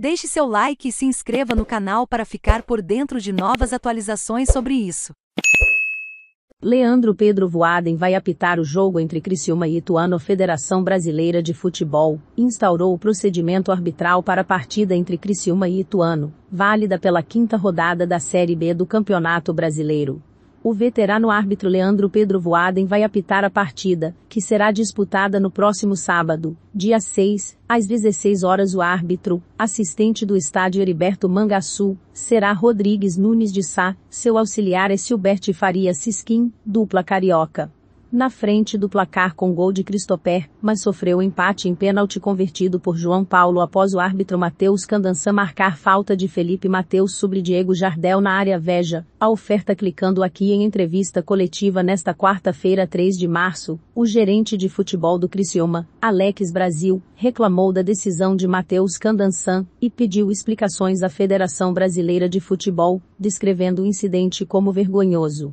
Deixe seu like e se inscreva no canal para ficar por dentro de novas atualizações sobre isso. Leandro Pedro Voaden vai apitar o jogo entre Criciúma e Ituano. A Federação Brasileira de Futebol instaurou o procedimento arbitral para a partida entre Criciúma e Ituano, válida pela quinta rodada da Série B do Campeonato Brasileiro. O veterano árbitro Leandro Pedro Voaden vai apitar a partida, que será disputada no próximo sábado, dia 6, às 16 horas. O árbitro, assistente do estádio Heriberto Mangaçu, será Rodrigues Nunes de Sá, seu auxiliar é Silberti Faria Sisquim, dupla carioca na frente do placar com gol de Christopher, mas sofreu empate em pênalti convertido por João Paulo após o árbitro Matheus Candança marcar falta de Felipe Matheus sobre Diego Jardel na área Veja. A oferta clicando aqui em entrevista coletiva nesta quarta-feira, 3 de março, o gerente de futebol do Criciúma, Alex Brasil, reclamou da decisão de Matheus Candançan e pediu explicações à Federação Brasileira de Futebol, descrevendo o incidente como vergonhoso.